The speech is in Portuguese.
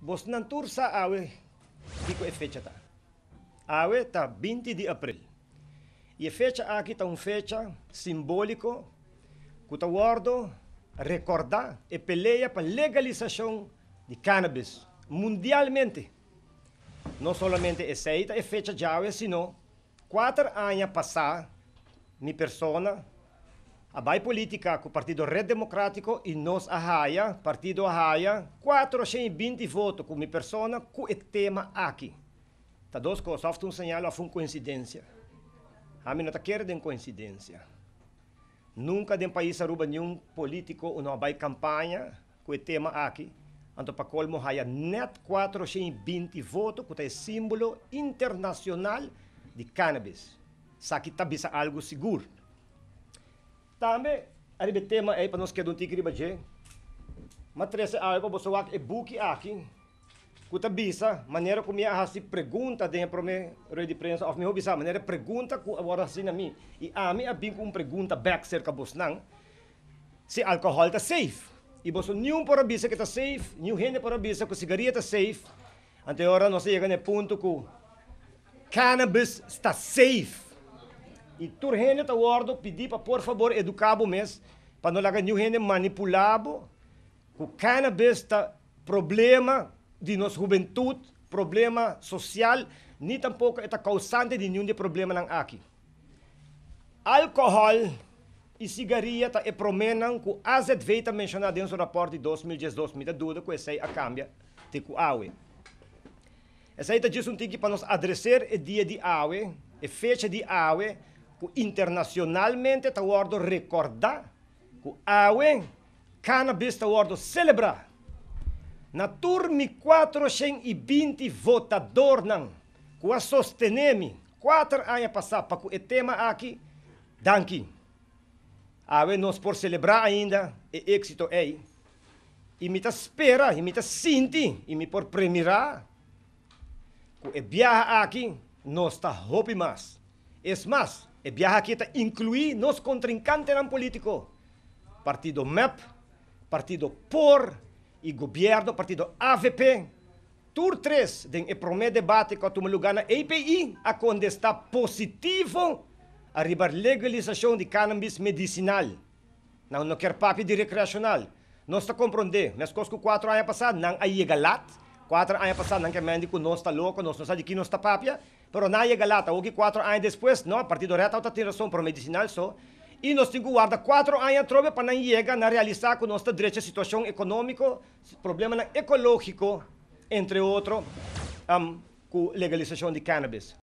Bosnantur sa awe, di e fecha ta. Awe ta 20 de abril. E fecha aqui ta um fecha simbólico, cuta ordo recordar e peleia para legalização de cannabis mundialmente. Não somente aceita e fecha já, senão quatro anos passar, mi persona a Bai Política, com o Partido Red Democrático e Nós Arraia, Partido Arraia, 420 votos com minha persona, com o tema aqui. Tá dois coisas, só um sinal, uma coincidência. A mim não tá querendo coincidência. Nunca de um país aruba nenhum político ou não vai campanha com o tema aqui. Anto para colmo, raia net 420 votos, que é símbolo internacional de cannabis. Só que está algo seguro também Tame, aribe tema aí para nós que é do Tigriba Jé. Matrese aí para você wak e-book aqui. Kuta bisa, maneira como ia hasi pergunta de pro me ready prensa of me hobisa, maneira pergunta ku agora assim na mim. E a mim a bim com pergunta back cerca bos nang. Se alcohol tá safe. E você new para bisa que tá safe, new rende para bisa que cigarrilha tá safe. Até agora nós chegamos no ponto que cannabis está safe. E tur gente tá ordo pedir para por favor educabo mês para não nenhum rende manipulado com cannabis vez tá problema de nossa juventude, problema social, nem tampouco está causante de nenhum de problema nang aqui. Alcohol e cigarria tá e promenam com AZV veita mencionado dentro do relatório de 2010-2012, me dúvida que esse aí a cambia, tico aue. Essa aí está diz um para nos adressar o dia de aue, e fecha de aue, que internacionalmente está ordo recordar que awen cannabis está ordo celebrar. Na turma 420 votador não, que a sostenemi quatro anos passar para que o tema aqui, danki. Awen nós por celebrar ainda e êxito é. E me tá espera, e me tá sinti, e me por premirá Que o viaja aqui, nós está hope mais. Es e está incluí nos contrincantes não político. Partido MEP, Partido POR e Governo, Partido AVP. Tur 3, den e promé debate com a tua Lugana na EPI, a contestar positivo a legalização de cannabis medicinal. Não, não quer papi de recreacional. Nós está compreendendo, mas com quatro anos passado, não aí legalat. Quatro anos passados, não que médico não está louco, não sabe que não está papia, pero não é galata. O que quatro anos depois, não, a partir do reto, tem razão para medicinal só. E nós temos que guardar quatro anos trove para não chegar a realizar com nossa direita situação econômica, problema ecológico, entre outros, um, legalização de cannabis.